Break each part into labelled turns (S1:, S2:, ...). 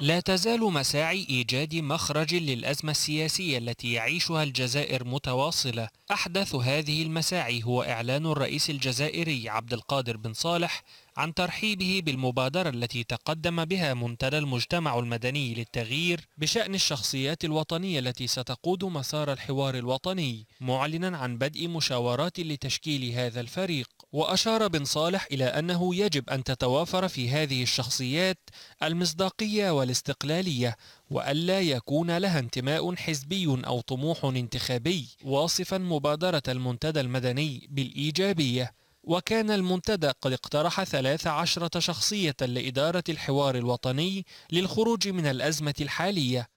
S1: لا تزال مساعي ايجاد مخرج للازمه السياسيه التي يعيشها الجزائر متواصله احدث هذه المساعي هو اعلان الرئيس الجزائري عبد القادر بن صالح عن ترحيبه بالمبادره التي تقدم بها منتدى المجتمع المدني للتغيير بشان الشخصيات الوطنيه التي ستقود مسار الحوار الوطني معلنا عن بدء مشاورات لتشكيل هذا الفريق وأشار بن صالح إلى أنه يجب أن تتوافر في هذه الشخصيات المصداقية والاستقلالية وألا يكون لها انتماء حزبي أو طموح انتخابي واصفا مبادرة المنتدى المدني بالإيجابية وكان المنتدى قد اقترح 13 شخصية لإدارة الحوار الوطني للخروج من الأزمة الحالية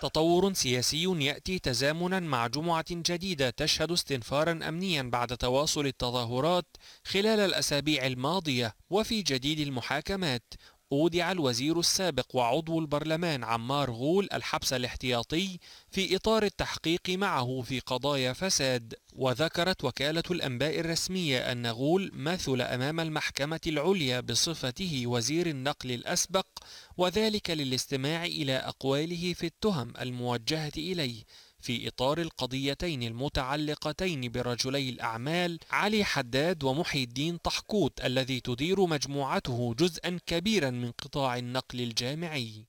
S1: تطور سياسي يأتي تزامنا مع جمعة جديدة تشهد استنفارا أمنيا بعد تواصل التظاهرات خلال الأسابيع الماضية وفي جديد المحاكمات أودع الوزير السابق وعضو البرلمان عمار غول الحبس الاحتياطي في إطار التحقيق معه في قضايا فساد وذكرت وكالة الأنباء الرسمية أن غول مثل أمام المحكمة العليا بصفته وزير النقل الأسبق وذلك للاستماع إلى أقواله في التهم الموجهة إليه في إطار القضيتين المتعلقتين برجلي الأعمال علي حداد ومحي الدين طحكوت الذي تدير مجموعته جزءا كبيرا من قطاع النقل الجامعي